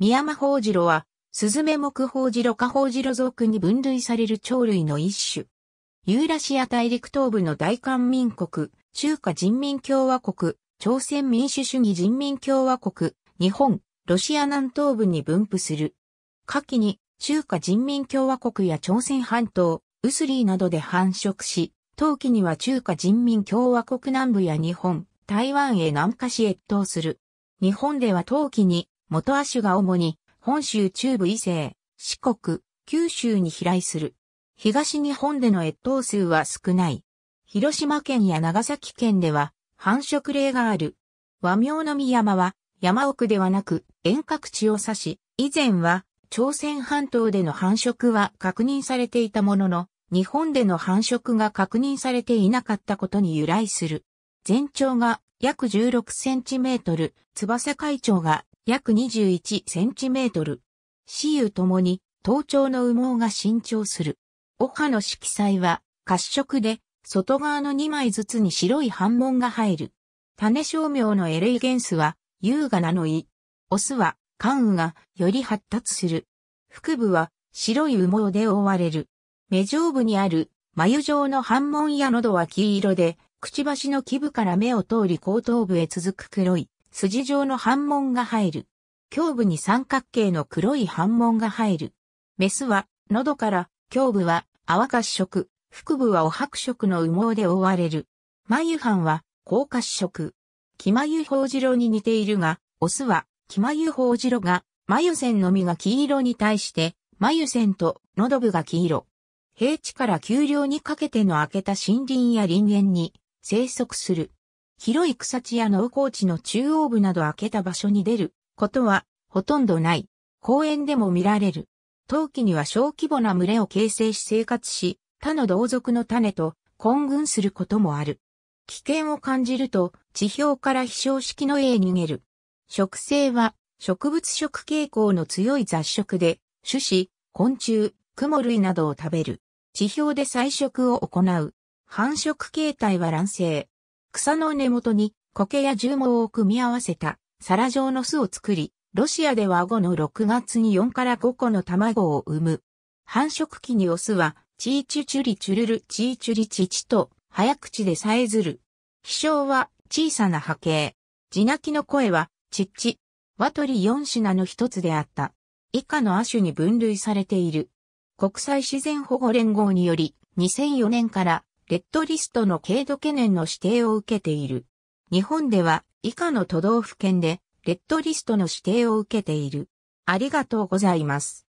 宮間宝次郎は、スズメ目宝次郎ホ宝次郎属に分類される鳥類の一種。ユーラシア大陸東部の大韓民国、中華人民共和国、朝鮮民主主義人民共和国、日本、ロシア南東部に分布する。下記に、中華人民共和国や朝鮮半島、ウスリーなどで繁殖し、冬季には中華人民共和国南部や日本、台湾へ南下し越冬する。日本では冬季に元亜種が主に本州中部以西、四国、九州に飛来する。東日本での越冬数は少ない。広島県や長崎県では繁殖例がある。和名の三山は山奥ではなく遠隔地を指し、以前は朝鮮半島での繁殖は確認されていたものの、日本での繁殖が確認されていなかったことに由来する。全長が約16センチメートル、翼海長が約21センチメートル。死ゆともに、頭頂の羽毛が伸長する。おハの色彩は、褐色で、外側の2枚ずつに白い斑紋が入る。種照明のエレイゲンスは、優雅なのい。オスは、関羽が、より発達する。腹部は、白い羽毛で覆われる。目上部にある、眉状の斑紋や喉は黄色で、くちばしの基部から目を通り後頭部へ続く黒い。筋状の反紋が入る。胸部に三角形の黒い反紋が入る。メスは、喉から、胸部は、泡褐色、腹部はお白色の羽毛で覆われる。眉斑は、高褐色。キマユホウジロに似ているが、オスは、キマユホウジロが、眉線の実が黄色に対して、眉線と喉部が黄色。平地から丘陵にかけての明けた森林や林園に生息する。広い草地や農耕地の中央部など開けた場所に出ることはほとんどない。公園でも見られる。陶器には小規模な群れを形成し生活し、他の同族の種と混群することもある。危険を感じると地表から飛翔式の絵へ逃げる。植生は植物食傾向の強い雑食で、種子、昆虫、蛛類などを食べる。地表で採食を行う。繁殖形態は卵生。草の根元に苔や重毛を組み合わせた皿状の巣を作り、ロシアでは後の6月に4から5個の卵を産む。繁殖期にオスは、チーチュチュリチュルルチーチュリチチと早口でさえずる。飛翔は小さな波形。地鳴きの声は、チッチ。ワトリ4品の一つであった。以下の亜種に分類されている。国際自然保護連合により、2004年からレッドリストの軽度懸念の指定を受けている。日本では以下の都道府県でレッドリストの指定を受けている。ありがとうございます。